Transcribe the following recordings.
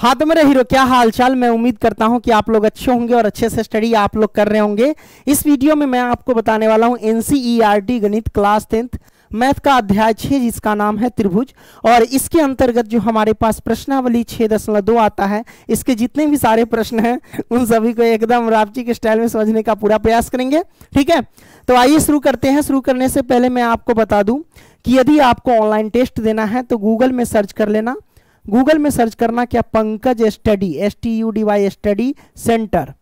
हाँ तो मेरे हीरो क्या हालचाल मैं उम्मीद करता हूँ कि आप लोग अच्छे होंगे और अच्छे से स्टडी आप लोग कर रहे होंगे इस वीडियो में मैं आपको बताने वाला हूँ एनसीईआरटी e गणित क्लास टेंथ मैथ का अध्याय छे जिसका नाम है त्रिभुज और इसके अंतर्गत जो हमारे पास प्रश्नावली छः दशमलव दो आता है इसके जितने भी सारे प्रश्न हैं उन सभी को एकदम रापची के स्टाइल में समझने का पूरा प्रयास करेंगे ठीक है तो आइए शुरू करते हैं शुरू करने से पहले मैं आपको बता दूं कि यदि आपको ऑनलाइन टेस्ट देना है तो गूगल में सर्च कर लेना गूगल में सर्च करना क्या Pankaj study S T U D Y study centre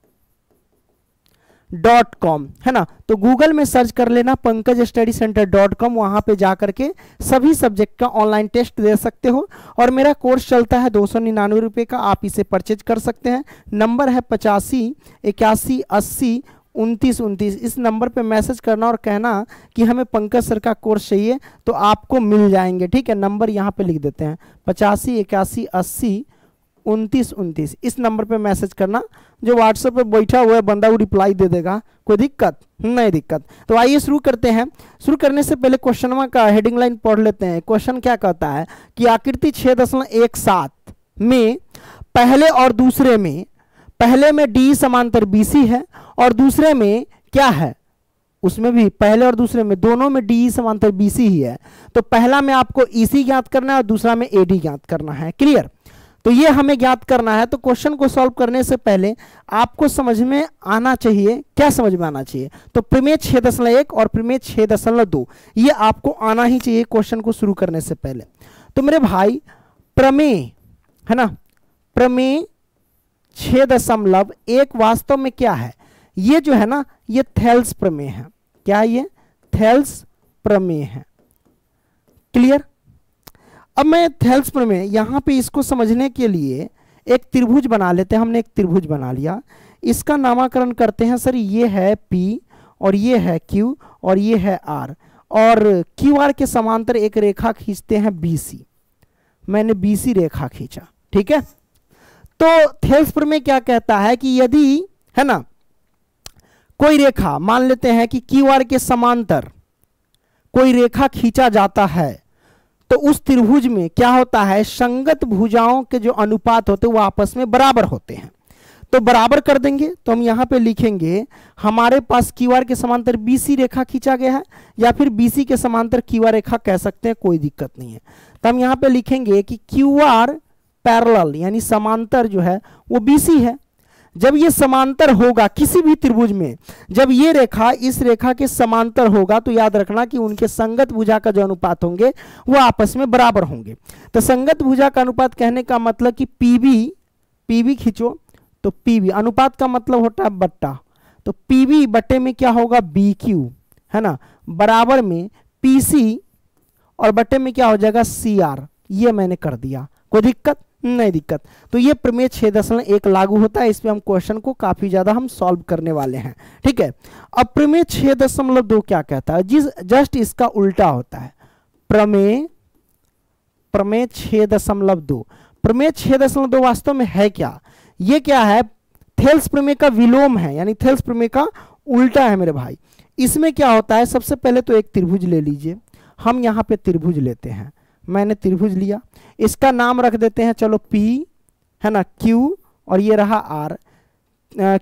dot com है ना तो गूगल में सर्च कर लेना Pankaj study centre dot com वहां पर जा करके सभी सब्जेक्ट का ऑनलाइन टेस्ट दे सकते हो और मेरा कोर्स चलता है दो सौ निन्यानवे रुपये का आप इसे परचेज कर सकते हैं नंबर है पचासी इक्यासी अस्सी उनतीस उनतीस इस नंबर पे मैसेज करना और कहना कि हमें पंकज सर का कोर्स चाहिए तो आपको मिल जाएंगे ठीक है नंबर यहाँ पे लिख देते हैं पचासी इक्यासी अस्सी उनतीस उनतीस इस नंबर पे मैसेज करना जो व्हाट्सएप पे बैठा हुआ है बंदा वो रिप्लाई दे देगा कोई दिक्कत नहीं दिक्कत तो आइए शुरू करते हैं शुरू करने से पहले क्वेश्चन का हेडिंग लाइन पढ़ लेते हैं क्वेश्चन क्या कहता है कि आकृति छः दशमलव एक सात में पहले और दूसरे में पहले में डी समांतर बीसी है और दूसरे में क्या है उसमें भी पहले और दूसरे में दोनों में डी समांतर बीसी ही है तो पहला में आपको ईसी e ज्ञात करना है और दूसरा में एडी ज्ञात करना है क्लियर तो ये हमें ज्ञात करना है तो क्वेश्चन को सॉल्व करने से पहले आपको समझ में आना चाहिए क्या समझ में आना चाहिए तो प्रमेय छह दशमलव एक और प्रमेय छह दशमलव दो ये आपको आना ही चाहिए क्वेश्चन को शुरू करने से पहले तो मेरे भाई प्रमेय है ना प्रमेय छह दशमलव एक वास्तव में क्या है ये जो है ना ये थेल्स प्रमेय है क्या ये थेल्स प्रमेय है क्लियर अब मैं थेल्स प्रमेय यहां पे इसको समझने के लिए एक त्रिभुज बना लेते हैं हमने एक त्रिभुज बना लिया इसका नामकरण करते हैं सर ये है पी और ये है क्यू और ये है आर और क्यू आर के समांतर एक रेखा खींचते हैं बी सी मैंने बी सी रेखा खींचा ठीक है तो थेल्सपुर में क्या कहता है कि यदि है ना कोई रेखा मान लेते हैं कि क्यू आर के समांतर कोई रेखा खींचा जाता है तो उस त्रिभुज में क्या होता है संगत भुजाओं के जो अनुपात होते हैं वो आपस में बराबर होते हैं तो बराबर कर देंगे तो हम यहां पे लिखेंगे हमारे पास क्यू आर के समांतर बीसी रेखा खींचा गया है या फिर बीसी के समांतर क्यू आर रेखा कह सकते हैं कोई दिक्कत नहीं है तो हम यहां पर लिखेंगे कि क्यू आर पैरल यानी समांतर जो है वो बीसी है जब ये समांतर होगा किसी भी त्रिभुज में जब ये रेखा इस रेखा के समांतर होगा तो याद रखना कि उनके संगत भुजा का जो अनुपात होंगे वो आपस में बराबर होंगे तो संगत भुजा का अनुपात कहने का मतलब कि पीबी पीबी खींचो तो पीबी अनुपात का मतलब होता है बट्टा तो पीबी बट्टे में क्या होगा बी क्यू है ना बराबर में सी और बट्टे में क्या हो जाएगा सी आर ये मैंने कर दिया कोई दिक्कत नहीं दिक्कत तो ये प्रमेय छह दशमलव एक लागू होता है इसमें हम क्वेश्चन को काफ़ी ज़्यादा हम सॉल्व करने वाले हैं ठीक है अब प्रमेय छह दशमलव दो क्या कहता है जिस जस्ट इसका उल्टा होता है प्रमेय प्रमेय छह दशमलव दो प्रमेय छह दशमलव दो वास्तव में है क्या ये क्या है थेल्स प्रमेय का विलोम है यानी थेल्स प्रमेय का उल्टा है मेरे भाई इसमें क्या होता है सबसे पहले तो एक त्रिभुज ले लीजिए हम यहाँ पे त्रिभुज लेते हैं मैंने त्रिभुज लिया इसका नाम रख देते हैं चलो P है ना Q और ये रहा R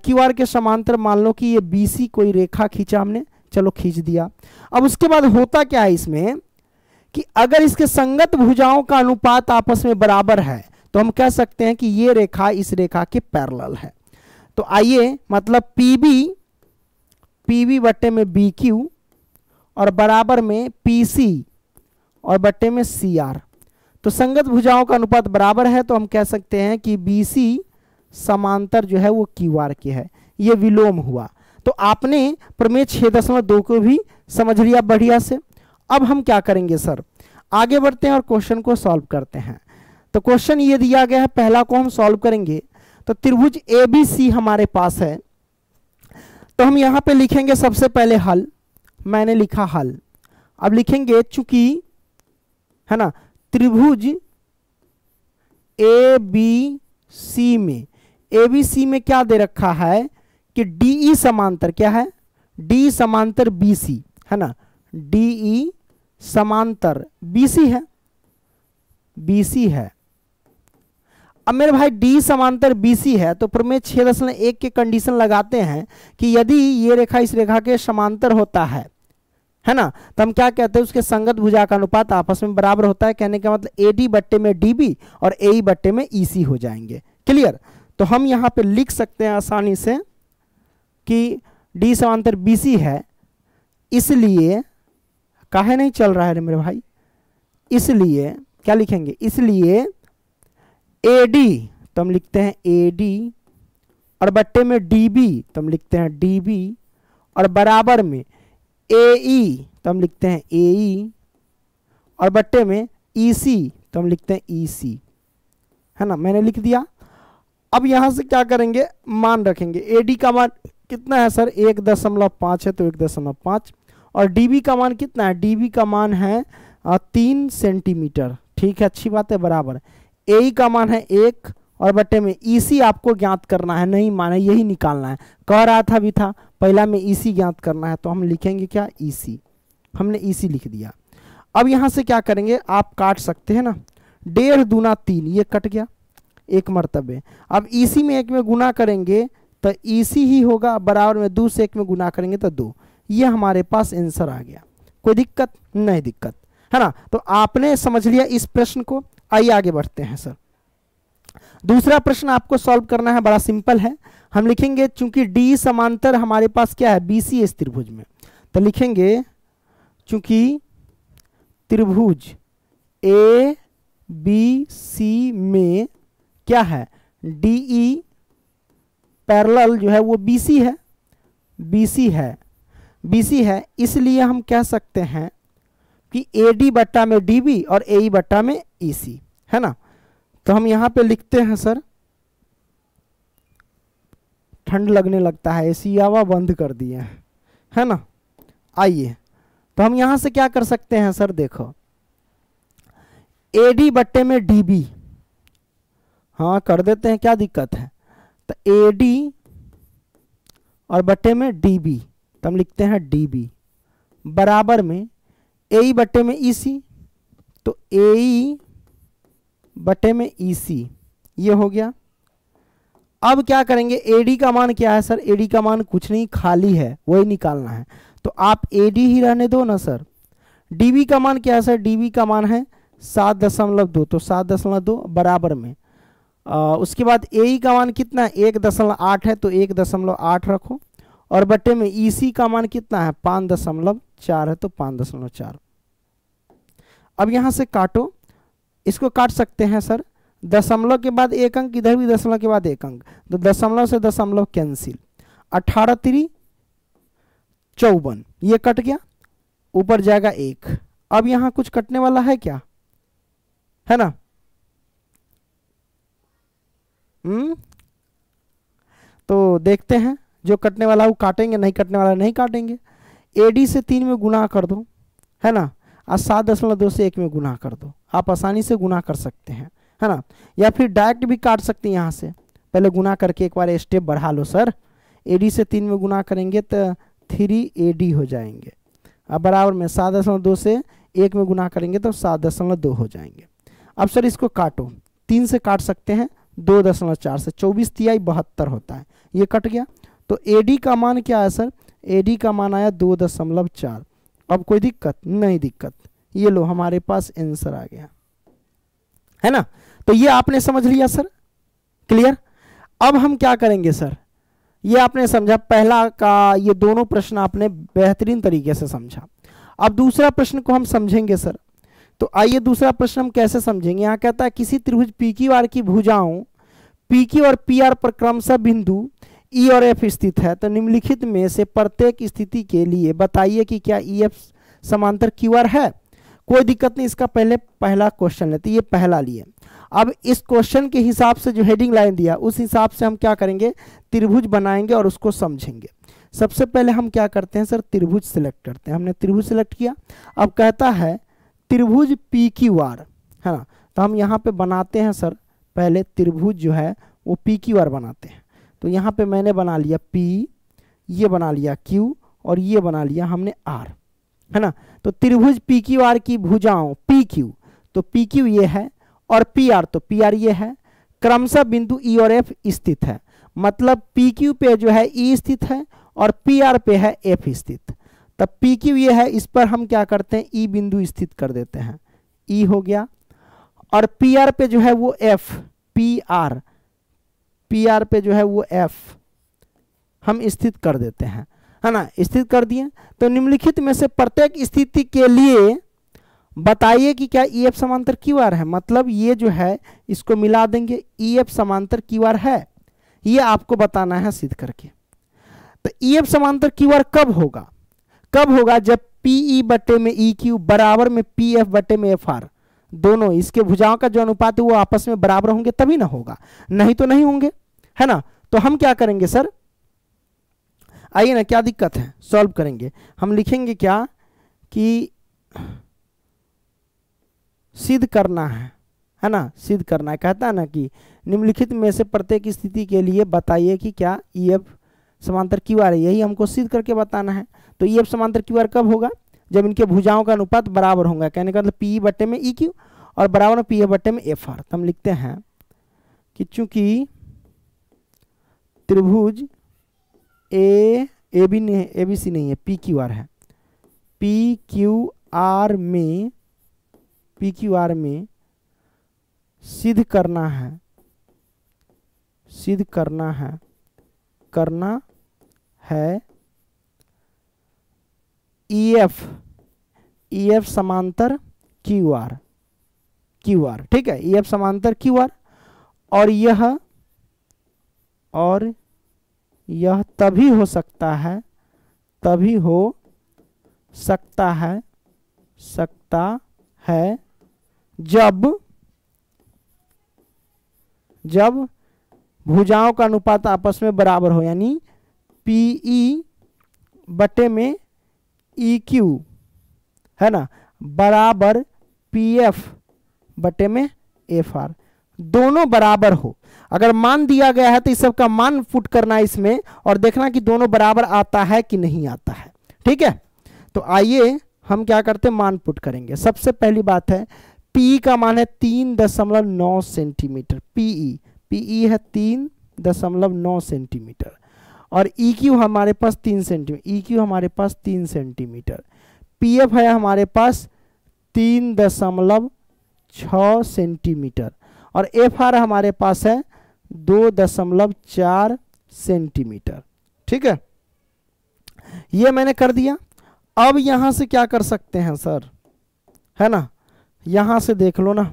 क्यू आर के समांतर मान लो कि ये BC कोई रेखा खींचा हमने चलो खींच दिया अब उसके बाद होता क्या है इसमें कि अगर इसके संगत भुजाओं का अनुपात आपस में बराबर है तो हम कह सकते हैं कि ये रेखा इस रेखा के पैरल है तो आइए मतलब पी बी पी बी बटे में बी क्यू और बराबर में पी सी और बट्टे में सी आर तो संगत भुजाओं का अनुपात बराबर है तो हम कह सकते हैं कि बी सी समांतर जो है वो क्यू आर की है ये विलोम हुआ तो आपने प्रमेय छः दशमलव दो को भी समझ लिया बढ़िया से अब हम क्या करेंगे सर आगे बढ़ते हैं और क्वेश्चन को सॉल्व करते हैं तो क्वेश्चन ये दिया गया है पहला को हम सॉल्व करेंगे तो त्रिभुज ए बी सी हमारे पास है तो हम यहाँ पे लिखेंगे सबसे पहले हल मैंने लिखा हल अब लिखेंगे चूंकि है ना त्रिभुज ए बी सी में ए बी सी में क्या दे रखा है कि डी ई e समांतर क्या है डी समांतर बी सी है ना डी ई e समांतर बी सी है बी सी है अब मेरे भाई डी समांतर बी सी है तो प्रमेय छह दशमलव एक के कंडीशन लगाते हैं कि यदि ये रेखा इस रेखा के समांतर होता है है ना तो हम क्या कहते हैं उसके संगत भुजा का अनुपात आपस में बराबर होता है कहने का मतलब ए डी बट्टे में डी बी और ए e बट्टे में ई e सी हो जाएंगे क्लियर तो हम यहाँ पे लिख सकते हैं आसानी से कि डी समांतर बी सी है इसलिए काहे नहीं चल रहा है रे मेरे भाई इसलिए क्या लिखेंगे इसलिए ए डी तो हम लिखते हैं ए डी और बट्टे में डी बी तो हम लिखते हैं डी बी और बराबर में ए ई e, तो हम लिखते हैं ए ई e, और बट्टे में ई e सी तो हम लिखते हैं ई सी है ना मैंने लिख दिया अब यहां से क्या करेंगे मान रखेंगे ए डी का मान कितना है सर एक दशमलव पांच है तो एक दशमलव पांच और डी बी का मान कितना है डी बी का मान है तीन सेंटीमीटर ठीक है अच्छी बात है बराबर ए का मान है एक और बट्टे में ईसी आपको ज्ञात करना है नहीं माने यही निकालना है कह रहा था भी था पहला में ईसी ज्ञात करना है तो हम लिखेंगे क्या ईसी हमने ईसी लिख दिया अब यहाँ से क्या करेंगे आप काट सकते हैं ना डेढ़ दूना तीन ये कट गया एक मरतबे अब ईसी में एक में गुना करेंगे तो ईसी ही होगा बराबर में दो से एक में गुना करेंगे तो दो ये हमारे पास आंसर आ गया कोई दिक्कत नहीं दिक्कत है ना तो आपने समझ लिया इस प्रश्न को आइए आगे बढ़ते हैं सर दूसरा प्रश्न आपको सॉल्व करना है बड़ा सिंपल है हम लिखेंगे चूंकि डी समांतर हमारे पास क्या है बी सी एस त्रिभुज में तो लिखेंगे चूंकि त्रिभुज ए बी सी में क्या है डी ई पैरल जो है वो बी सी है बी सी है बी सी है इसलिए हम कह सकते हैं कि ए डी बट्टा में डी बी और ए e बट्टा में ई e सी है ना तो हम यहाँ पे लिखते हैं सर ठंड लगने लगता है आवा बंद कर दिए हैं है ना आइए तो हम यहाँ से क्या कर सकते हैं सर देखो ए डी बट्टे में डी बी हाँ कर देते हैं क्या दिक्कत है तो ए डी और बट्टे में डी बी तो हम लिखते हैं डी बी बराबर में ए e बट्टे में ई e सी तो ए बटे में ई e सी ये हो गया अब क्या करेंगे एडी का मान क्या है सर एडी का मान कुछ नहीं खाली है वही निकालना है तो आप एडी ही रहने दो ना सर डीबी का मान क्या है सर डीबी का मान है सात दशमलव दो तो सात दशमलव दो बराबर में आ, उसके बाद ए e का मान कितना है एक दशमलव आठ है तो एक दशमलव आठ रखो और बटे में ई e सी का मान कितना है पाँच दशमलव चार है तो पाँच दशमलव चार अब यहाँ से काटो इसको काट सकते हैं सर दशमलव के बाद एक अंक इधर भी दशमलव के बाद एक अंक तो दशमलव से दशमलव कैंसिल अठारह तिरी चौवन ये कट गया ऊपर जाएगा एक अब यहाँ कुछ कटने वाला है क्या है ना हम्म तो देखते हैं जो कटने वाला वो काटेंगे नहीं कटने वाला नहीं काटेंगे एडी से तीन में गुना कर दो है ना और सात दशमलव दो से एक में गुना कर दो आप आसानी से गुना कर सकते हैं है ना या फिर डायरेक्ट भी काट सकते हैं यहाँ से पहले गुना करके एक बार स्टेप बढ़ा लो सर ए से तीन में गुना करेंगे तो थ्री ए हो जाएंगे अब बराबर में सात दशमलव दो से एक में गुना करेंगे तो सात दशमलव दो हो जाएंगे अब सर इसको काटो तीन से काट सकते हैं दो दशमलव चार से चौबीस तिहाई बहत्तर होता है ये कट गया तो ए का मान क्या है सर ए का मान आया दो दशमलव चार अब कोई दिक्कत नहीं दिक्कत ये लो हमारे पास आंसर आ गया है ना तो ये आपने समझ लिया सर क्लियर अब हम क्या करेंगे सर ये आपने समझा पहला का ये दोनों प्रश्न आपने बेहतरीन तरीके से समझा अब दूसरा प्रश्न को हम समझेंगे सर तो आइए दूसरा प्रश्न हम कैसे समझेंगे यहां कहता है किसी त्रिभुज पी की वार की भुजाओं पी की और पी आर पर क्रमशः बिंदु ई e और एफ स्थित है तो निम्नलिखित में से प्रत्येक स्थिति के लिए बताइए कि क्या ई e, एफ समांतर क्यू आर है कोई दिक्कत नहीं इसका पहले पहला क्वेश्चन लेते ये पहला लिए अब इस क्वेश्चन के हिसाब से जो हेडिंग लाइन दिया उस हिसाब से हम क्या करेंगे त्रिभुज बनाएंगे और उसको समझेंगे सबसे पहले हम क्या करते हैं सर त्रिभुज सिलेक्ट करते हैं हमने त्रिभुज सिलेक्ट किया अब कहता है त्रिभुज पी क्यू आर है ना तो हम यहाँ पे बनाते हैं सर पहले त्रिभुज जो है वो पी क्यू आर बनाते हैं तो यहाँ पे मैंने बना लिया P ये बना लिया Q और ये बना लिया हमने R है ना तो त्रिभुज पी क्यू आर की भुजाओं पी क्यू तो पी क्यू ये है और पी आर तो पी आर ये है क्रमशः बिंदु ई e और एफ स्थित है मतलब पी क्यू पे जो है ई e स्थित है और पी आर पे है एफ स्थित तब पी क्यू ये है इस पर हम क्या करते हैं ई e बिंदु स्थित कर देते हैं ई e हो गया और पी आर पे जो है वो F P R P R पे जो है वो एफ हम स्थित कर देते हैं है ना स्थित कर दिए तो निम्नलिखित में से प्रत्येक स्थिति के लिए बताइए कि क्या ई e एफ समांतर क्यू आर है मतलब ये जो है इसको मिला देंगे ई e एफ समांतर क्यू आर है ये आपको बताना है सिद्ध करके तो ई e एफ समांतर क्यू आर कब होगा कब होगा जब पी ई बटे में ई क्यू बराबर में पी एफ बटे में एफ आर दोनों इसके भुजाओं का जो अनुपात है वो आपस में बराबर होंगे तभी ना होगा नहीं तो नहीं होंगे है ना तो हम क्या करेंगे सर आइए ना क्या दिक्कत है सॉल्व करेंगे हम लिखेंगे क्या कि सिद्ध करना है है ना सिद्ध करना है कहता है ना कि निम्नलिखित में से प्रत्येक स्थिति के लिए बताइए कि क्या ई e एफ समांतर क्यू आर है यही हमको सिद्ध करके बताना है तो ई e एफ समांतर क्यू आर कब होगा जब इनके भुजाओं का अनुपात बराबर होगा कहने का मतलब पी बटे e बट्टे में ई क्यू और बराबर में पी ए बट्टे में एफ आर तो हम लिखते हैं कि चूंकि त्रिभुज ए ए बी नहीं ए बी सी नहीं है पी क्यू आर है पी क्यू आर में पी क्यू आर में सिद्ध करना है सिद्ध करना है करना है ई एफ ई एफ समांतर क्यू आर क्यू आर ठीक है ई e एफ समांतर क्यू आर और यह और यह तभी हो सकता है तभी हो सकता है सकता है जब जब भुजाओं का अनुपात आपस में बराबर हो यानी पी ई e बटे में ई e क्यू है ना बराबर पी एफ बटे में एफ आर दोनों बराबर हो अगर मान दिया गया है तो इस सबका मान फुट करना इसमें और देखना कि दोनों बराबर आता है कि नहीं आता है ठीक है तो आइए हम क्या करते मान पुट करेंगे सबसे पहली बात है पी का मान है तीन दशमलव नौ centimetre P E P E e, e है तीन दशमलव नौ सेंटीमीटर और ई e क्यू हमारे पास तीन सेंटीमीटर ई क्यू हमारे पास तीन सेंटीमीटर पी एफ है हमारे पास तीन दशमलव छ सेंटीमीटर और एफ आर हमारे पास है दो दशमलव चार सेंटीमीटर ठीक है ये मैंने कर दिया अब यहां से क्या कर सकते हैं सर है ना यहां से देख लो ना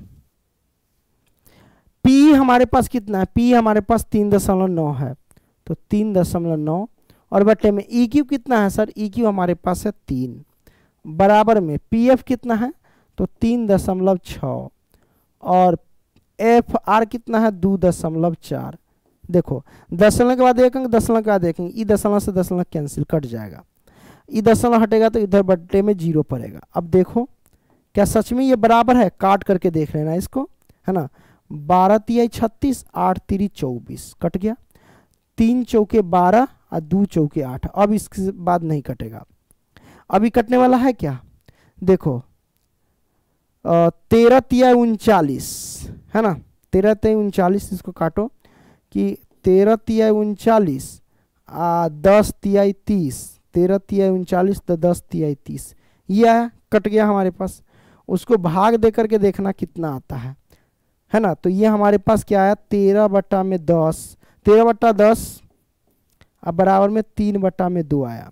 पी हमारे पास कितना है पी हमारे पास तीन दशमलव नौ है तो तीन दशमलव नौ और बटे में ई e क्यू कितना है सर ई e क्यू हमारे पास है तीन बराबर में पी एफ कितना है तो तीन दशमलव छ और एफ आर कितना है दो दशमलव चार देखो दशमलव के बाद एक अंक दशमलव के बाद एक अंक ई दशमलव से दशमलव कैंसिल कट जाएगा ई दशमलव हटेगा तो इधर बटे में जीरो पड़ेगा अब देखो क्या सच में ये बराबर है काट करके देख लेना इसको है ना बारह तिहाई छत्तीस आठ तिरी चौबीस कट गया तीन चौके बारह और दो चौके आठ अब इसके बाद नहीं कटेगा अभी कटने वाला है क्या देखो तेरह तिया उनचालीस है ना तेरह तेई उनचालीस इसको काटो कि तेरह तिया उनचालीस आ दस तिहाई तीस तेरह तिया उनचालीस तो दस तिहाई तीस यह आया कट गया हमारे पास उसको भाग दे करके देखना कितना आता है है ना तो ये हमारे पास क्या आया तेरह बट्टा में दस तेरह बट्टा दस अब बराबर में तीन बट्टा में दो आया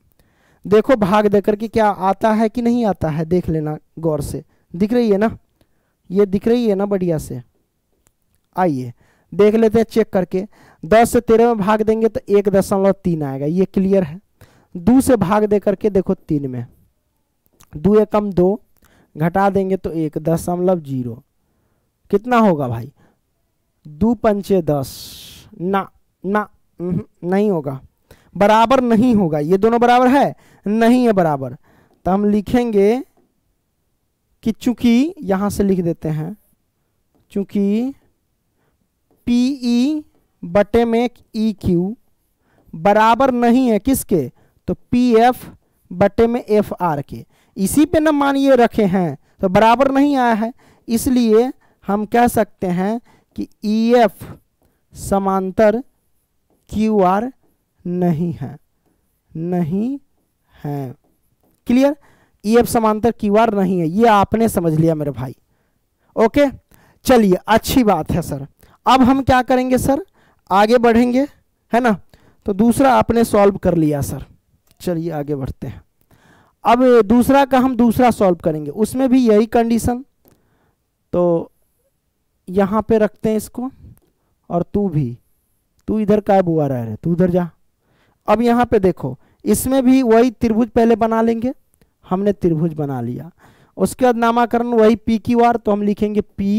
देखो भाग दे करके क्या आता है कि नहीं आता है देख लेना गौर से दिख रही है ना ये दिख रही है ना बढ़िया से आइए देख लेते हैं चेक करके दस से तेरह में भाग देंगे तो एक दशमलव तीन आएगा ये क्लियर है दो से भाग दे करके देखो तीन में दो एकम दो घटा देंगे तो एक दशमलव जीरो कितना होगा भाई दो पंचे दस ना ना नहीं होगा बराबर नहीं होगा ये दोनों बराबर है नहीं है बराबर तो हम लिखेंगे कि चूंकि यहाँ से लिख देते हैं चूंकि पी ई e बटे में ई क्यू e बराबर नहीं है किसके तो पी एफ बटे में एफ आर के इसी पे ना मानिए रखे हैं तो बराबर नहीं आया है इसलिए हम कह सकते हैं कि ई e एफ समांतर क्यू आर नहीं है नहीं है क्लियर ई एफ समांतर क्यू आर नहीं है ये आपने समझ लिया मेरे भाई ओके चलिए अच्छी बात है सर अब हम क्या करेंगे सर आगे बढ़ेंगे है ना तो दूसरा आपने सॉल्व कर लिया सर चलिए आगे बढ़ते हैं अब दूसरा का हम दूसरा सॉल्व करेंगे उसमें भी यही कंडीशन तो यहाँ पे रखते हैं इसको और तू भी तू इधर का बुआ रह रहे तू उधर जा अब यहाँ पे देखो इसमें भी वही त्रिभुज पहले बना लेंगे हमने त्रिभुज बना लिया उसके बाद नामाकरण वही पी क्यू आर तो हम लिखेंगे पी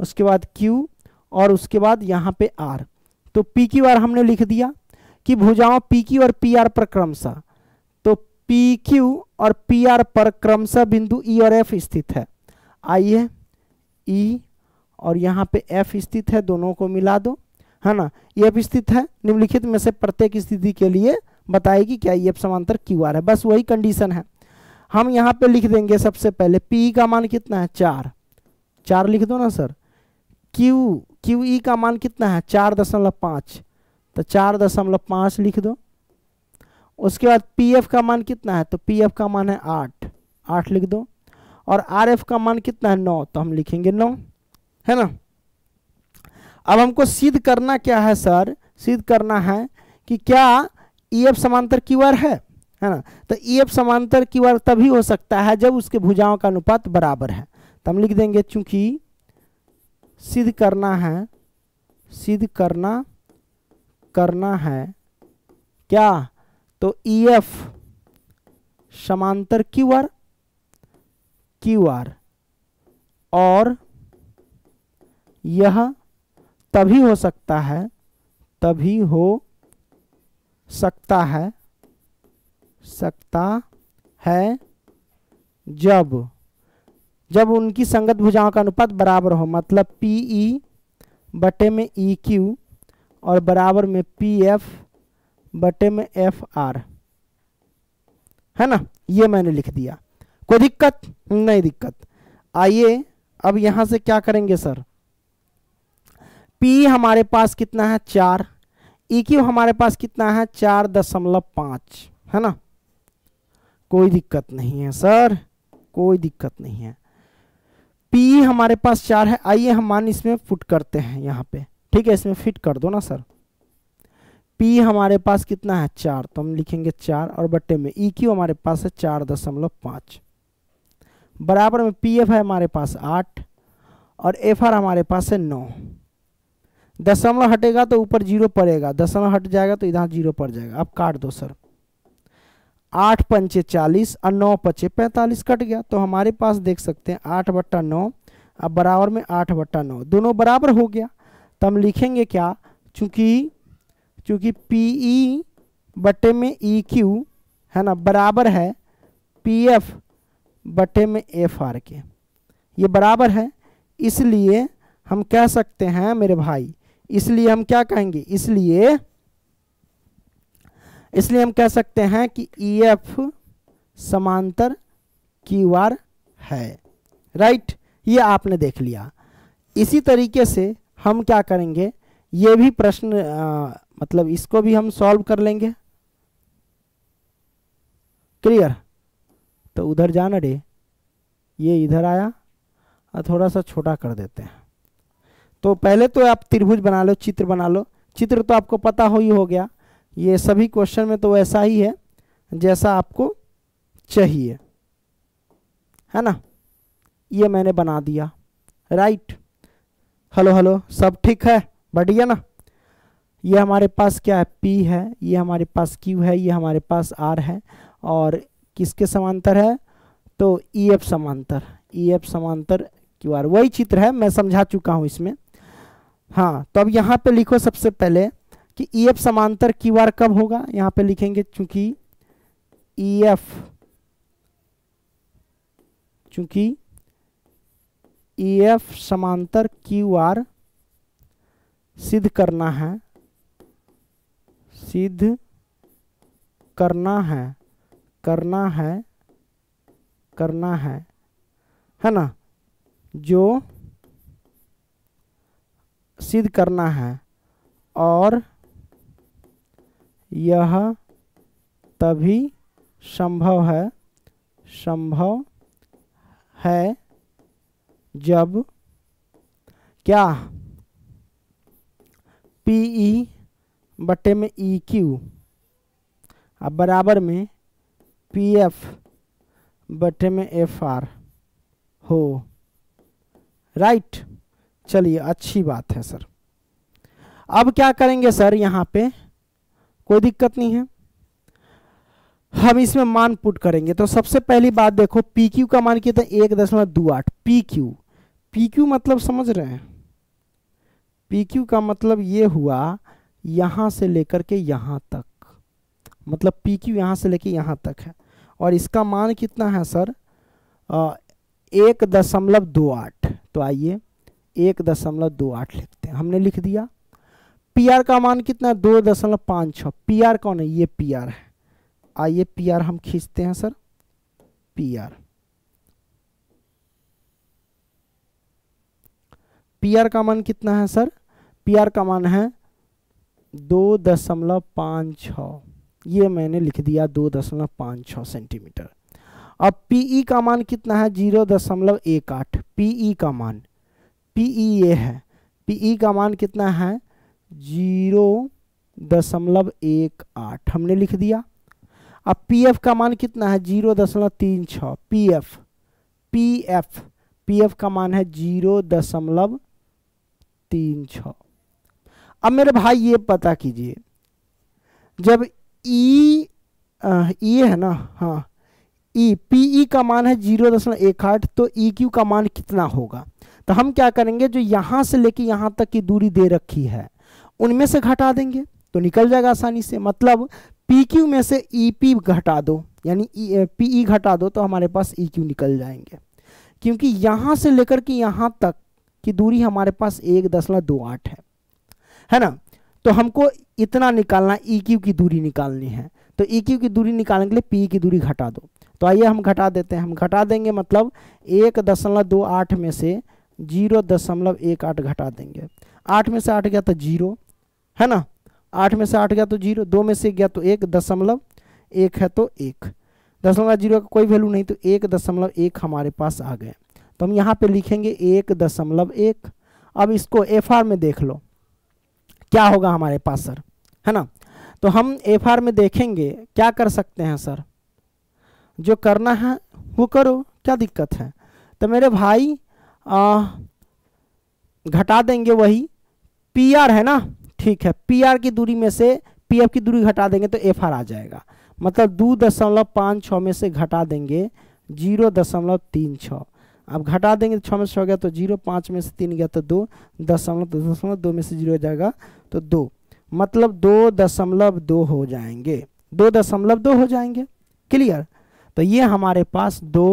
उसके बाद क्यू और उसके बाद यहाँ पे आर तो पी क्यू आर हमने लिख दिया कि भुजाओं पी क्यू और पी आर पर क्रमशः तो पी क्यू और पी आर पर क्रमशः बिंदु ई e और एफ स्थित है आइए ई e और यहाँ पे एफ स्थित है दोनों को मिला दो है ना एफ e, स्थित है निम्नलिखित में से प्रत्येक स्थिति के लिए बताएगी क्या एफ समांतर क्यू आर है बस वही कंडीशन है हम यहाँ पे लिख देंगे सबसे पहले पी का मान कितना है चार चार लिख दो ना सर क्यू क्यू ई का मान कितना है चार दशमलव पाँच तो चार दशमलव पाँच लिख दो उसके बाद पी एफ का मान कितना है तो पी एफ का मान है आठ आठ लिख दो और आर एफ का मान कितना है नौ तो हम लिखेंगे नौ है ना अब हमको सिद्ध करना क्या है सर सिद्ध करना है कि क्या ई e एफ समांतर क्यू आर है है ना तो ई e एफ समांतर क्यू आर तभी हो सकता है जब उसके भुजाओं का अनुपात बराबर है तो हम लिख देंगे चूंकि सिद्ध करना है सिद्ध करना करना है क्या तो ई e एफ समांतर क्यू आर क्यू आर और यह तभी हो सकता है तभी हो सकता है सकता है जब जब उनकी संगत भुजाओं का अनुपात बराबर हो मतलब पी ई e बटे में ई e क्यू और बराबर में पी एफ बटे में एफ आर है ना ये मैंने लिख दिया कोई दिक्कत नहीं दिक्कत आइए अब यहां से क्या करेंगे सर पी हमारे पास कितना है चार ई e क्यू हमारे पास कितना है चार दशमलव पांच है ना कोई दिक्कत नहीं है सर कोई दिक्कत नहीं है पी हमारे पास चार है आइए हम मान इसमें फुट करते हैं यहाँ पे ठीक है इसमें फिट कर दो ना सर पी हमारे पास कितना है चार तो हम लिखेंगे चार और बट्टे में ई e क्यू हमारे पास है चार दशमलव पाँच बराबर में पी एफ है हमारे पास आठ और एफ आर हमारे पास है नौ दशमलव हटेगा तो ऊपर जीरो पड़ेगा दशमलव हट जाएगा तो इधर जीरो पड़ जाएगा आप काट दो सर आठ पंचे चालीस और नौ पचे पैंतालीस कट गया तो हमारे पास देख सकते हैं आठ बट्टा नौ अब बराबर में आठ बट्टा नौ दोनों बराबर हो गया तो हम लिखेंगे क्या चूँकि चूँकि पी ई e बटे में ई e क्यू है ना बराबर है पी एफ बटे में एफ आर के ये बराबर है इसलिए हम कह सकते हैं मेरे भाई इसलिए हम क्या कहेंगे इसलिए इसलिए हम कह सकते हैं कि ई e एफ समांतर क्यू आर है राइट ये आपने देख लिया इसी तरीके से हम क्या करेंगे ये भी प्रश्न आ, मतलब इसको भी हम सॉल्व कर लेंगे क्लियर तो उधर जाना डे ये इधर आया और थोड़ा सा छोटा कर देते हैं तो पहले तो आप त्रिभुज बना लो चित्र बना लो चित्र तो आपको पता हो ही हो गया ये सभी क्वेश्चन में तो वैसा ही है जैसा आपको चाहिए है ना ये मैंने बना दिया राइट हेलो हेलो सब ठीक है बढ़िया ना ये हमारे पास क्या है पी है ये हमारे पास क्यू है ये हमारे पास आर है और किसके समांतर है तो ई e एफ समांतर ई e एफ समांतर क्यू आर वही चित्र है मैं समझा चुका हूँ इसमें हाँ तो अब यहाँ पे लिखो सबसे पहले कि ई e एफ समांतर क्यू आर कब होगा यहां पे लिखेंगे चूंकि ई e एफ चूंकि ई e एफ समांतर क्यू आर सिद्ध करना है सिद्ध करना है करना है करना है है ना जो सिद्ध करना है और यह तभी संभव है संभव है जब क्या पी ई e बटे में ई क्यू और बराबर में पी एफ बटे में एफ आर हो राइट चलिए अच्छी बात है सर अब क्या करेंगे सर यहाँ पे कोई दिक्कत नहीं है हम इसमें मान पुट करेंगे तो सबसे पहली बात देखो पी क्यू का मान कितना एक दशमलव दो आठ पी क्यू पी क्यू मतलब समझ रहे हैं पी क्यू का मतलब ये हुआ यहां से लेकर के यहां तक मतलब पी क्यू यहां से लेकर यहां तक है और इसका मान कितना है सर आ, एक दशमलव दो आठ तो आइए एक दशमलव दो आठ लिखते हैं हमने लिख दिया पी आर का मान कितना है दो दशमलव पाँच छः पी आर कौन है ये पी आर है आइए पी आर हम खींचते हैं sir P R P R का मान कितना है सर पी आर का मान है दो दशमलव पाँच छः ये मैंने लिख दिया दो दशमलव पाँच छः सेंटीमीटर अब पीई e का मान कितना है जीरो दशमलव एक आठ पीई e का मान पीई e ये है पीई का मान कितना है जीरो दशमलव एक आठ हमने लिख दिया अब एफ का मान कितना है जीरो दशमलव तीन छः P F P F P F का मान है जीरो दशमलव तीन छः अब मेरे भाई ये पता कीजिए जब ई e, ई e है ना हाँ ई पी ई का मान है जीरो दशमलव एक आठ तो ई e क्यू का मान कितना होगा तो हम क्या करेंगे जो यहाँ से लेके यहाँ तक की दूरी दे रखी है उनमें से घटा देंगे तो निकल जाएगा आसानी से मतलब पी क्यू में से ई e पी घटा दो यानी पी e, ई e घटा दो तो हमारे पास ई क्यू निकल जाएंगे क्योंकि यहाँ से लेकर के यहाँ तक की दूरी हमारे पास एक दशमलव दो आठ है है ना तो हमको इतना निकालना ई क्यू की दूरी निकालनी है तो ई क्यू की दूरी निकालने के लिए पी की दूरी घटा दो तो आइए हम घटा देते हैं हम घटा देंगे मतलब एक दशमलव दो आठ में से जीरो दशमलव एक आठ घटा देंगे आठ में से आठ गया तो जीरो है ना आठ में से आठ गया तो जीरो दो में से गया तो एक दशमलव एक है तो एक दशमलव जीरो का कोई वैल्यू नहीं तो एक दशमलव एक हमारे पास आ गए तो हम यहाँ पे लिखेंगे एक दशमलव एक अब इसको एफ आर में देख लो क्या होगा हमारे पास सर है ना तो हम एफ आर में देखेंगे क्या कर सकते हैं सर जो करना है वो करो क्या दिक्कत है तो मेरे भाई आ, घटा देंगे वही पी आर है ना ठीक है पी आर की दूरी में से पी एफ की दूरी घटा देंगे तो एफ आर आ जाएगा मतलब दो दशमलव पाँच छः में से घटा देंगे जीरो दशमलव तीन छः अब घटा देंगे तो छः में से हो गया तो जीरो पाँच में से तीन गया तो दो दशमलव दो दशमलव दो में से जीरो हो जाएगा तो दो मतलब दो दशमलव दो हो जाएंगे दो दशमलव दो हो जाएंगे क्लियर तो ये हमारे पास दो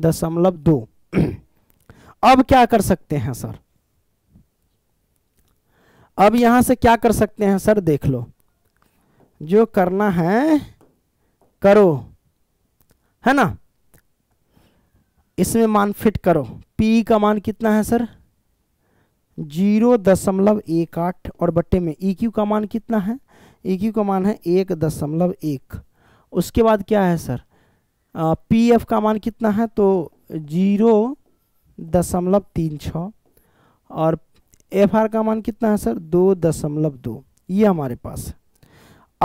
दशमलव दो अब क्या कर सकते हैं सर अब यहां से क्या कर सकते हैं सर देख लो जो करना है करो है ना इसमें मान फिट करो पी का मान कितना है सर जीरो दशमलव एक आठ और बट्टे में ई e क्यू का मान कितना है ई e क्यू का मान है एक दशमलव एक उसके बाद क्या है सर पी एफ का मान कितना है तो जीरो दशमलव तीन छ और एफ आर का मान कितना है सर दो दशमलव दो ये हमारे पास है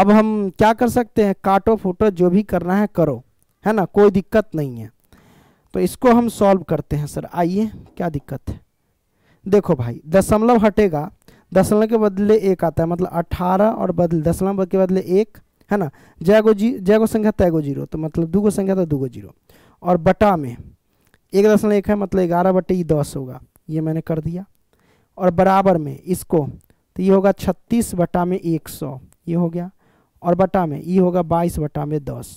अब हम क्या कर सकते हैं काटो फोटो जो भी करना है करो है ना कोई दिक्कत नहीं है तो इसको हम सॉल्व करते हैं सर आइए क्या दिक्कत है देखो भाई दशमलव हटेगा दशमलव के बदले एक आता है मतलब अठारह और बदले दशमलव के बदले एक है ना जयगो जी जयगो संख्या तयगो जीरो तो मतलब दूगो संख्या था गो तो जीरो और बटा में एक दशमलव एक है मतलब ग्यारह बटे दस होगा ये मैंने कर दिया और बराबर में इसको तो ये होगा छत्तीस बटा में एक सौ ये हो गया और बटा में ये होगा बाईस बटा में दस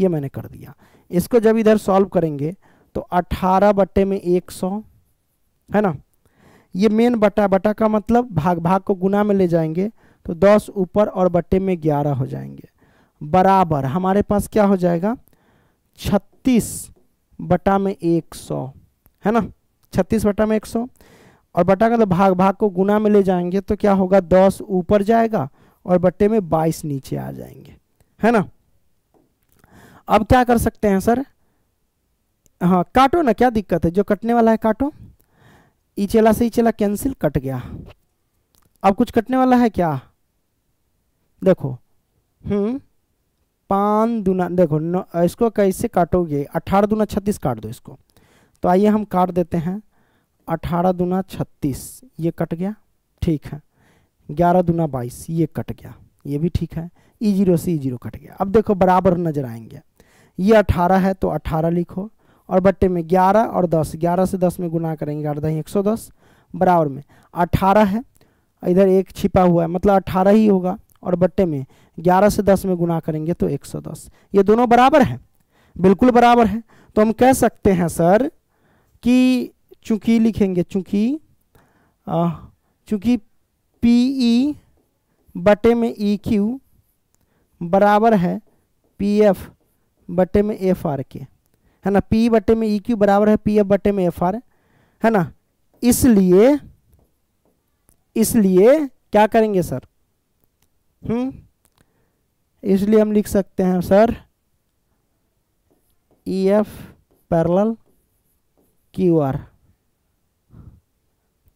ये मैंने कर दिया इसको जब इधर सॉल्व करेंगे तो अठारह बटे में एक सौ है ना ये मेन बटा बटा का मतलब भाग भाग को गुना में ले जाएंगे तो दस ऊपर और बटे में ग्यारह हो जाएंगे बराबर हमारे पास क्या हो जाएगा छत्तीस बटा में एक सौ है ना छत्तीस बटा में एक सौ और बटा का तो भाग भाग को गुना में ले जाएंगे तो क्या होगा दस ऊपर जाएगा और बट्टे में बाईस नीचे आ जाएंगे है ना अब क्या कर सकते हैं सर हाँ काटो ना क्या दिक्कत है जो कटने वाला है काटो इचेला से इचेला कैंसिल कट गया अब कुछ कटने वाला है क्या देखो हम्म पान दुना देखो इसको कैसे काटोगे अठारह दुना छत्तीस काट दो इसको तो आइए हम काट देते हैं अठारह दूना छत्तीस ये कट गया ठीक है ग्यारह दूना बाईस ये कट गया ये भी ठीक है ई e जीरो से ई e जीरो कट गया अब देखो बराबर नजर आएंगे ये अठारह है तो अठारह लिखो और बट्टे में ग्यारह और दस ग्यारह से दस में गुना करेंगे ग्यारह दही एक सौ दस बराबर में अठारह है इधर एक छिपा हुआ है मतलब अठारह ही होगा और बट्टे में ग्यारह से दस में गुना करेंगे तो एक सौ दस ये दोनों बराबर है बिल्कुल बराबर है तो हम कह सकते हैं सर कि चूंकि लिखेंगे चूंकि चूंकि पी ई e बटे में ई e क्यू बराबर है पी एफ बटे में एफ आर के है ना पी बटे में ई e क्यू बराबर है पी एफ बटे में एफ आर है ना इसलिए इसलिए क्या करेंगे सर हम हम्म? इसलिए हम लिख सकते हैं sir E F parallel Q R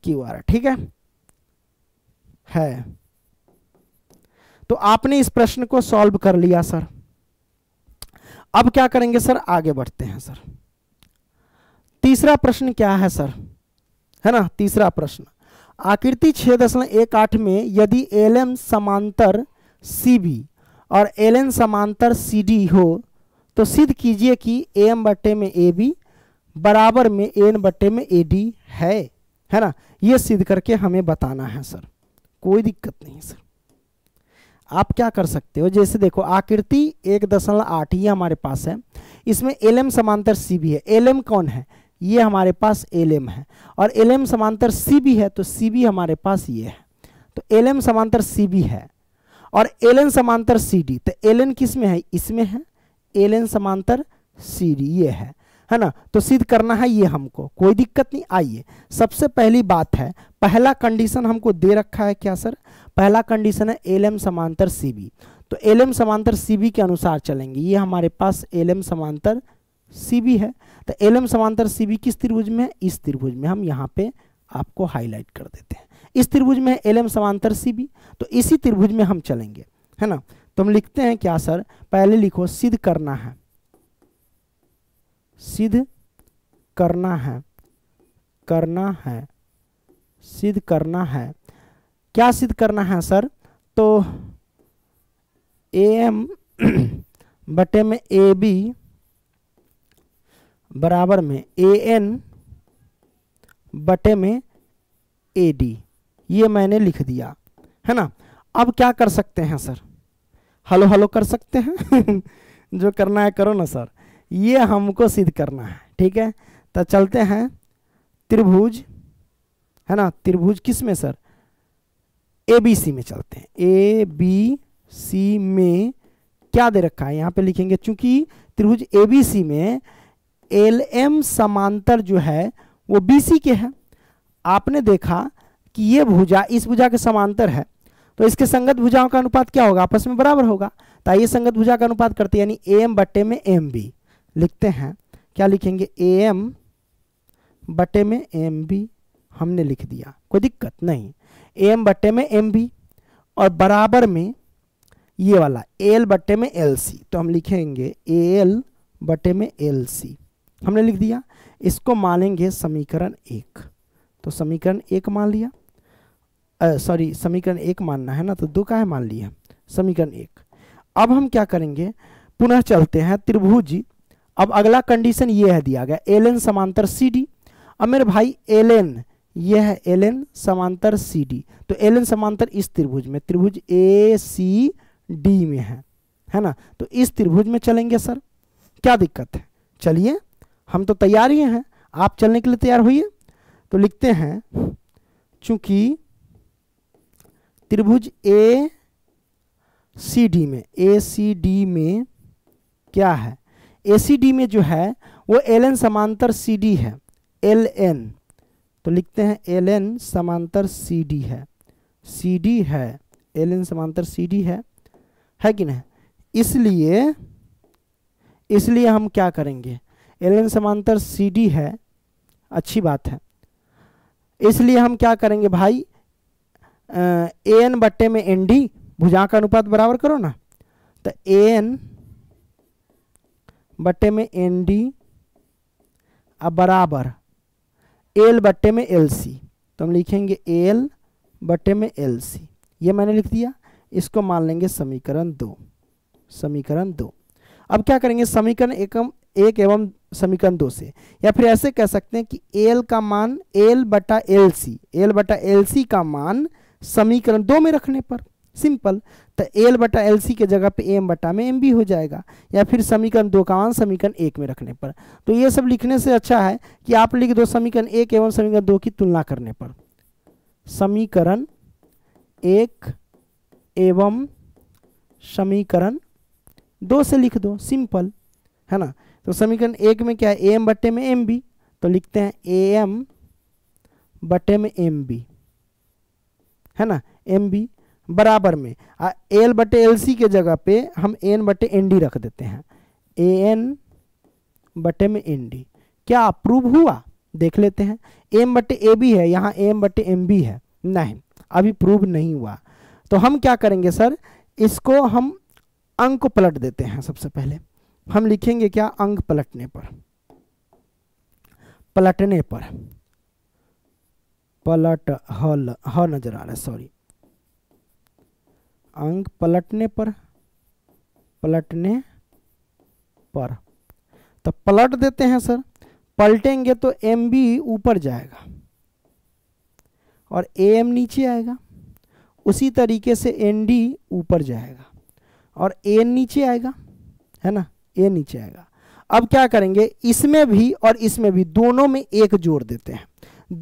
Q R ठीक है है तो आपने इस प्रश्न को सॉल्व कर लिया सर अब क्या करेंगे सर आगे बढ़ते हैं सर तीसरा प्रश्न क्या है सर है ना तीसरा प्रश्न आकृति छह दशमलव एक आठ में यदि एल एम समांतर सी बी और एल एन समांतर सी डी हो तो सिद्ध कीजिए कि ए एम बट्टे में ए बी बराबर में एन बट्टे में ए डी है है ना ये सिद्ध करके हमें बताना है सर कोई दिक्कत नहीं सर आप क्या कर सकते हो जैसे देखो आकृति एक दशमलव आठ ये हमारे पास है इसमें एल एम समांतर सी भी है एल एम कौन है ये हमारे पास एल एम है और एल एम समांतर सी भी है तो सी भी हमारे पास ये है तो एल एम समांतर सी भी है और एल एन समांतर सी डी तो एल एन किस में है इसमें है एल एन समांतर सी डी ये है है ना तो सिद्ध करना है ये हमको कोई दिक्कत नहीं आइए सबसे पहली बात है पहला कंडीशन हमको दे रखा है क्या सर पहला कंडीशन है एल एम समांतर सी बी तो एल एम समांतर सी बी के अनुसार चलेंगे ये हमारे पास एल एम समांतर सी बी है तो एल एम समांतर सी बी किस त्रिभुज में है इस त्रिभुज में हम यहाँ पे आपको हाईलाइट कर देते हैं इस त्रिभुज में एल एम समांतर सी बी तो इसी त्रिभुज में हम चलेंगे है ना तो हम लिखते हैं क्या सर पहले लिखो सिद्ध करना है सिद्ध करना है करना है सिद्ध करना है क्या सिद्ध करना है सर तो ए एम बटे में ए बी बराबर में ए एन बटे में ए डी ये मैंने लिख दिया है ना अब क्या कर सकते हैं सर हलो हलो कर सकते हैं जो करना है करो ना सर ये हमको सिद्ध करना है ठीक है तो चलते हैं त्रिभुज है ना त्रिभुज किस में सर ए बी सी में चलते हैं ए बी सी में क्या दे रखा है यहाँ पे लिखेंगे चूंकि त्रिभुज ए बी सी में एल एम समांतर जो है वो बी सी के है आपने देखा कि ये भुजा इस भुजा के समांतर है तो इसके संगत भुजाओं का अनुपात क्या होगा आपस में बराबर होगा तो आइए संगत भुजा का अनुपात करते हैं यानी ए एम बट्टे में एम बी लिखते हैं क्या लिखेंगे ए एम बटे में एम बी हमने लिख दिया कोई दिक्कत नहीं ए एम बटे में एम बी और बराबर में ये वाला ए एल बटे में एल सी तो हम लिखेंगे ए एल बटे में एल सी हमने लिख दिया इसको मानेंगे समीकरण एक तो समीकरण एक मान लिया सॉरी समीकरण एक मानना है ना तो दो का है मान लिया समीकरण एक अब हम क्या करेंगे पुनः चलते हैं त्रिभुज अब अगला कंडीशन ये है दिया गया एल एन समांतर सी डी अब मेरे भाई एल एन ये है एल एन समांतर सी डी तो एल एन समांतर इस त्रिभुज में त्रिभुज ए सी डी में है है ना तो इस त्रिभुज में चलेंगे सर क्या दिक्कत है चलिए हम तो तैयार ही हैं आप चलने के लिए तैयार होइए तो लिखते हैं चूंकि त्रिभुज ए सी डी में ए सी डी में क्या है ए में जो है वो एल समांतर सी डी है एल एन तो लिखते हैं एल एन समांतर सी डी है सी डी है एल एन समांतर सी डी है है कि नहीं इसलिए इसलिए हम क्या करेंगे एल एन समांतर सी डी है अच्छी बात है इसलिए हम क्या करेंगे भाई ए एन बट्टे में एन डी भुजा का अनुपात बराबर करो ना तो ए एन बट्टे में एन डी अब बराबर एल बट्टे में एल सी तो हम लिखेंगे एल बट्टे में एल सी ये मैंने लिख दिया इसको मान लेंगे समीकरण दो समीकरण दो अब क्या करेंगे समीकरण एकम एक एवं समीकरण दो से या फिर ऐसे कह सकते हैं कि एल का मान एल बटा एल सी एल बटा एल सी का मान समीकरण दो में रखने पर सिंपल तो एल बटा एल सी के जगह पे एम बटा में एम बी हो जाएगा या फिर समीकरण दो का मान समीकरण एक में रखने पर तो ये सब लिखने से अच्छा है कि आप लिख दो समीकरण एक एवं समीकरण दो की तुलना करने पर समीकरण एक एवं समीकरण दो से लिख दो सिंपल है ना तो समीकरण एक में क्या है ए एम बटे में एम बी तो लिखते हैं ए एम बटे में एम बी है ना एम बी बराबर में आ एल बटे एल सी के जगह पे हम एन बटे एन डी रख देते हैं ए एन बटे में एन डी क्या अप्रूव हुआ देख लेते हैं एम बटे ए बी है यहाँ एम बटे एम बी है नहीं अभी प्रूव नहीं हुआ तो हम क्या करेंगे सर इसको हम अंक पलट देते हैं सबसे पहले हम लिखेंगे क्या अंक पलटने पर पलटने पर पलट हल ह नजर आ रहा है सॉरी अंग पलटने पर पलटने पर तो पलट देते हैं सर पलटेंगे तो एम बी ऊपर जाएगा और ए एम नीचे आएगा उसी तरीके से एन डी ऊपर जाएगा और ए नीचे आएगा है ना ए नीचे आएगा अब क्या करेंगे इसमें भी और इसमें भी दोनों में एक जोड़ देते हैं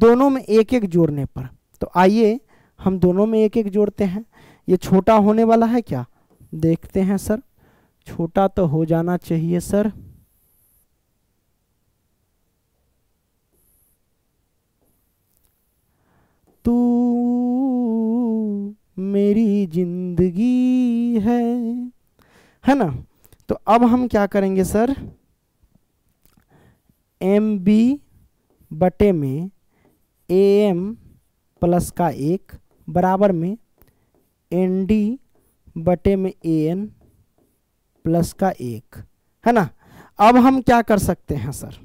दोनों में एक एक जोड़ने पर तो आइए हम दोनों में एक एक जोड़ते हैं ये छोटा होने वाला है क्या देखते हैं सर छोटा तो हो जाना चाहिए सर तू मेरी जिंदगी है है ना तो अब हम क्या करेंगे सर एम बी बटे में ए एम प्लस का एक बराबर में एन डी बटे में ए एन प्लस का एक है ना अब हम क्या कर सकते हैं सर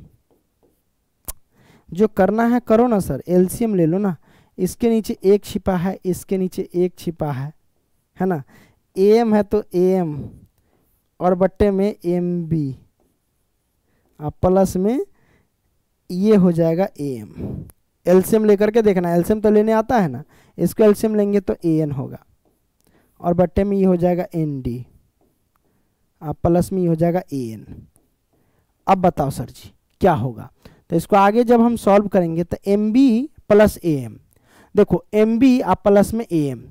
जो करना है करो ना सर एलसीएम ले लो ना इसके नीचे एक छिपा है इसके नीचे एक छिपा है है ना ए एम है तो ए एम और बट्टे में एम बी प्लस में ये हो जाएगा ए एम एलसीएम लेकर के देखना एलसीएम तो लेने आता है ना इसको एल्शियम लेंगे तो ए एन होगा और बट्टे में ये हो जाएगा एन डी और प्लस में ये हो जाएगा ए एन अब बताओ सर जी क्या होगा तो इसको आगे जब हम सॉल्व करेंगे तो M B plus A M देखो एम बी आप प्लस में ए एम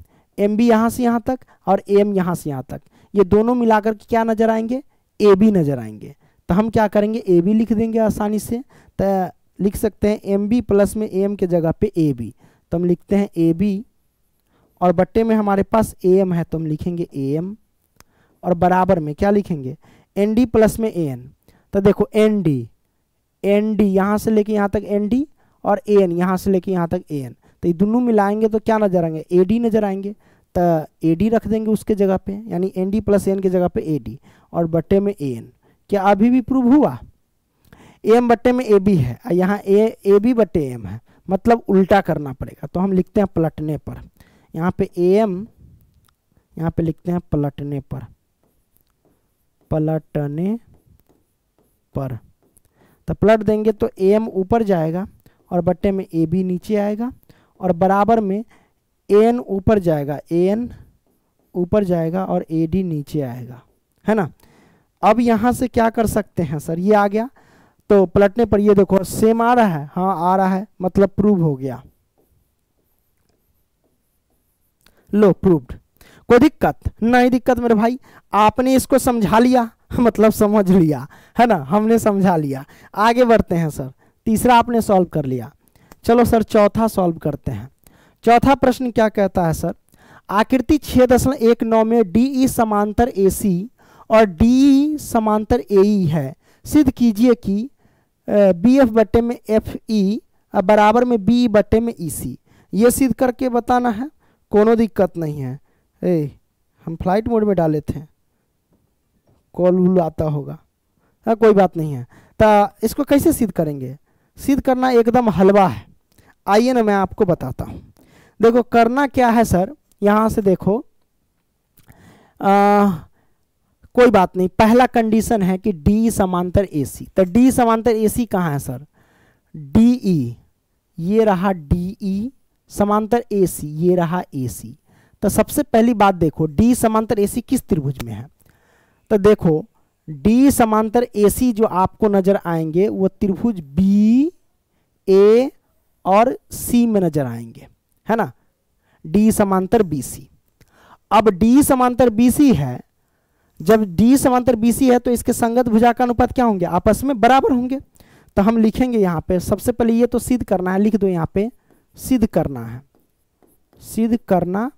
एम बी यहाँ से यहाँ तक और ए एम यहाँ से यहाँ तक ये दोनों मिलाकर के क्या नज़र आएंगे ए बी नज़र आएंगे तो हम क्या करेंगे ए बी लिख देंगे आसानी से तो लिख सकते हैं एम बी प्लस में ए एम के जगह पे ए बी तो हम लिखते हैं ए बी और बट्टे में हमारे पास ए एम है तो हम लिखेंगे ए एम और बराबर में क्या लिखेंगे एन डी प्लस में ए एन तो देखो एन डी एन डी यहाँ से लेके यहाँ तक एन डी और ए एन यहाँ से लेके यहाँ तक ए एन तो ये दोनों मिलाएंगे तो क्या नजर आएंगे ए डी नजर आएंगे तो ए डी रख देंगे उसके जगह पे यानी एन डी प्लस एन के जगह पे ए डी और बट्टे में ए एन क्या अभी भी प्रूव हुआ ए एम बट्टे में ए बी है यहाँ ए ए बी बट्टे एम है मतलब उल्टा करना पड़ेगा तो हम लिखते हैं पलटने पर यहाँ पे ए एम यहाँ पे लिखते हैं पलटने पर पलटने पर तो पलट देंगे तो ए एम ऊपर जाएगा और बट्टे में ए बी नीचे आएगा और बराबर में ए एन ऊपर जाएगा ए एन ऊपर जाएगा और ए डी नीचे आएगा है ना अब यहाँ से क्या कर सकते हैं सर ये आ गया तो पलटने पर ये देखो सेम आ रहा है हाँ आ रहा है मतलब प्रूव हो गया लो प्रूव्ड कोई दिक्कत नहीं दिक्कत मेरे भाई आपने इसको समझा लिया मतलब समझ लिया है ना हमने समझा लिया आगे बढ़ते हैं सर तीसरा आपने सॉल्व कर लिया चलो सर चौथा सॉल्व करते हैं चौथा प्रश्न क्या कहता है सर आकृति छः दशमलव एक नौ में डी ई e समांतर ए सी और डी ई e समांतर ए ई e है सिद्ध कीजिए कि बी एफ बटे में एफ ई बराबर में बी बटे में ई सी ये सिद्ध करके बताना है कोनो दिक्कत नहीं है ए हम फ्लाइट मोड में डाले थे कॉल वुल आता होगा हाँ कोई बात नहीं है तो इसको कैसे सिद्ध करेंगे सिद्ध करना एकदम हलवा है आइए ना मैं आपको बताता हूँ देखो करना क्या है सर यहाँ से देखो आ, कोई बात नहीं पहला कंडीशन है कि डी समांतर ए सी तो डी समांतर ए सी कहाँ है सर डी ई e। ये रहा डी ई e। समांतर ए सी ये रहा ए सी तो सबसे पहली बात देखो डी समांतर ए सी किस त्रिभुज में है तो देखो डी समांतर ए सी जो आपको नजर आएंगे वो त्रिभुज बी ए और सी में नजर आएंगे है ना डी समांतर बी सी अब डी समांतर बी सी है जब डी समांतर बी सी है तो इसके संगत भुजा का अनुपात क्या होंगे आपस में बराबर होंगे तो हम लिखेंगे यहां पे सबसे पहले ये तो सिद्ध करना है लिख दो यहां पे सिद्ध करना है सिद्ध करना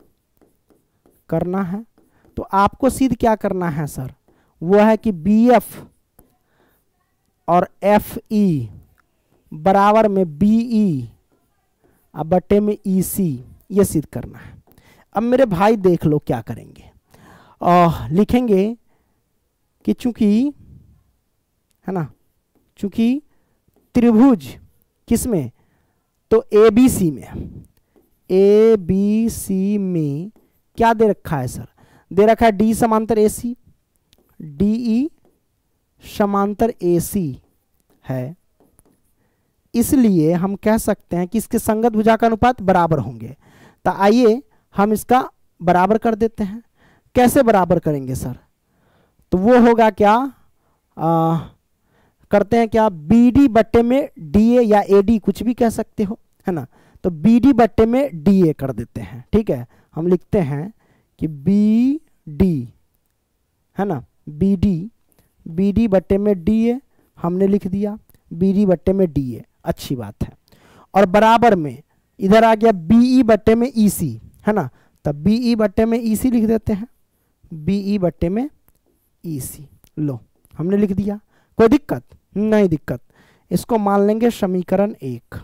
करना है तो आपको सिद्ध क्या करना है सर वो है कि बी एफ और एफ ई e बराबर में बी ई e और बटे में ई e सी ये सिद्ध करना है अब मेरे भाई देख लो क्या करेंगे और लिखेंगे कि चूंकि है ना चूंकि त्रिभुज किसमें तो ए बी सी में ए बी सी में क्या दे रखा है सर दे रखा है डी समांतर ए सी डी ई समांतर ए सी है इसलिए हम कह सकते हैं कि इसके संगत भुजा का अनुपात बराबर होंगे तो आइए हम इसका बराबर कर देते हैं कैसे बराबर करेंगे सर तो वो होगा क्या आ, करते हैं क्या बी डी बट्टे में डी ए या ए डी कुछ भी कह सकते हो है ना तो बी डी बट्टे में डी ए कर देते हैं ठीक है हम लिखते हैं कि बी डी है ना बी डी बी डी बट्टे में डी ए हमने लिख दिया बी डी बट्टे में डी ए अच्छी बात है और बराबर में इधर आ गया बी ई e बट्टे में ई e सी है ना तब बी ई e बट्टे में ई सी लिख देते हैं बी ई बट्टे में ई सी लो हमने लिख दिया कोई दिक्कत नहीं दिक्कत इसको मान लेंगे समीकरण एक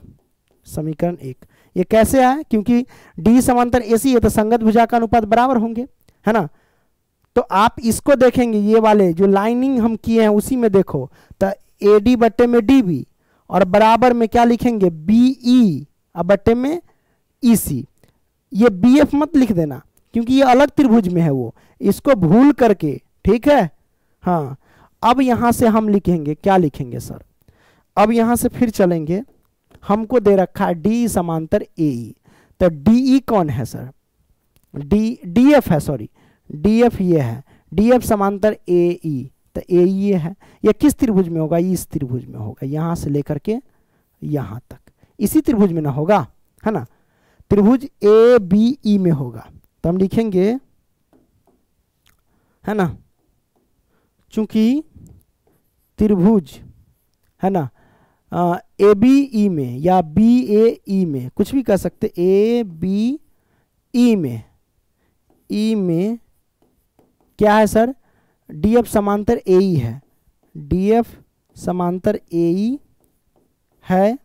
समीकरण एक ये कैसे आए क्योंकि डी समांतर ए सी है तो संगत भुजा का अनुपात बराबर होंगे है ना तो आप इसको देखेंगे ये वाले जो लाइनिंग हम किए हैं उसी में देखो तो ए डी बट्टे में डी बी और बराबर में क्या लिखेंगे बी ई और बट्टे में ई e सी ये बी एफ मत लिख देना क्योंकि ये अलग त्रिभुज में है वो इसको भूल करके ठीक है हाँ अब यहां से हम लिखेंगे क्या लिखेंगे सर अब यहां से फिर चलेंगे हमको दे रखा है डी समांतर ए e। तो डीई e कौन है सर डी डी एफ है सॉरी डी एफ ये है डी एफ समांतर ए ई e। तो ए ये है ये किस त्रिभुज में होगा इस त्रिभुज में होगा यहां से लेकर के यहां तक इसी त्रिभुज में ना होगा है ना त्रिभुज ए बी ई में होगा तो हम लिखेंगे है ना चूंकि त्रिभुज है ना ए बी ई में या बी ए ई में कुछ भी कह सकते ए बी ई में ई e में क्या है सर डी एफ समांतर ए ई e है डी एफ समांतर ए ई e है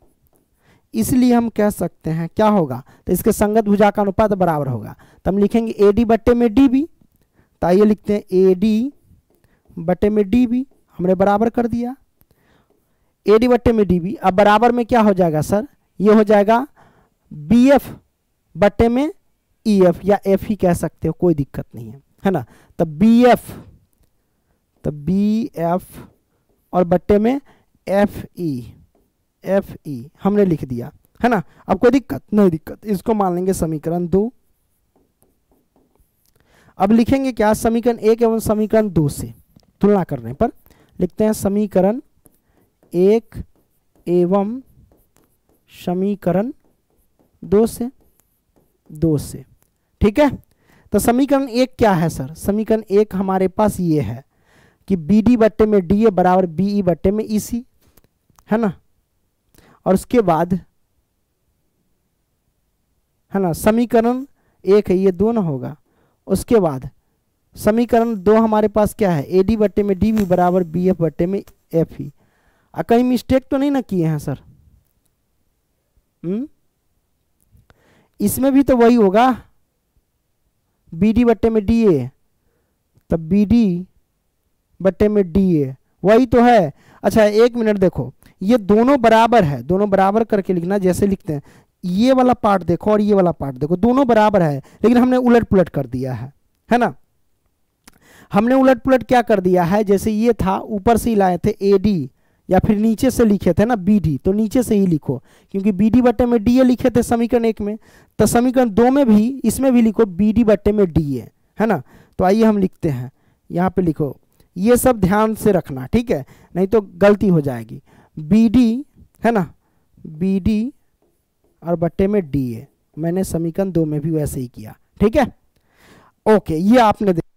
इसलिए हम कह सकते हैं क्या होगा तो इसके संगत भुजा का अनुपात बराबर होगा तो हम लिखेंगे ए डी बट्टे में डी बी तो आइए लिखते हैं ए डी बटे में डी बी हमने बराबर कर दिया ए डी बट्टे में डी बी अब बराबर में क्या हो जाएगा सर ये हो जाएगा बी एफ बट्टे में ई e एफ या एफ ही कह सकते हो कोई दिक्कत नहीं है है ना तो बी एफ तो बी एफ और बट्टे में एफ ई एफ ई हमने लिख दिया है ना अब कोई दिक्कत नहीं दिक्कत इसको मान लेंगे समीकरण दो अब लिखेंगे क्या समीकरण एक एवं समीकरण दो से तुलना करने पर लिखते हैं समीकरण एक एवं समीकरण दो से दो से ठीक है तो समीकरण एक क्या है सर समीकरण एक हमारे पास ये है कि बी डी बट्टे में डी ए बराबर बी ई e बट्टे में ई e सी है ना और उसके बाद है ना समीकरण एक है ये दोनों होगा उसके बाद समीकरण दो हमारे पास क्या है ए डी बट्टे में डी वी बराबर बी एफ बट्टे में एफ ई e। आ कहीं मिस्टेक तो नहीं ना किए हैं सर हम्म? इसमें भी तो वही होगा बी डी बट्टे में डी ए तब बी डी बट्टे में डी ए वही तो है अच्छा एक मिनट देखो ये दोनों बराबर है दोनों बराबर करके लिखना जैसे लिखते हैं ये वाला पार्ट देखो और ये वाला पार्ट देखो दोनों बराबर है लेकिन हमने उलट पुलट कर दिया है है ना हमने उलट पुलट क्या कर दिया है जैसे ये था ऊपर से ही लाए थे ए डी या फिर नीचे से लिखे थे ना बी डी तो नीचे से ही लिखो क्योंकि बी डी बट्टे में डी ए लिखे थे समीकरण एक में तो समीकरण दो में भी इसमें भी लिखो बी डी बट्टे में डी ए है ना तो आइए हम लिखते हैं यहाँ पे लिखो ये सब ध्यान से रखना ठीक है नहीं तो गलती हो जाएगी बी डी है ना बी डी और बट्टे में डी ए मैंने समीकरण दो में भी वैसे ही किया ठीक है ओके ये आपने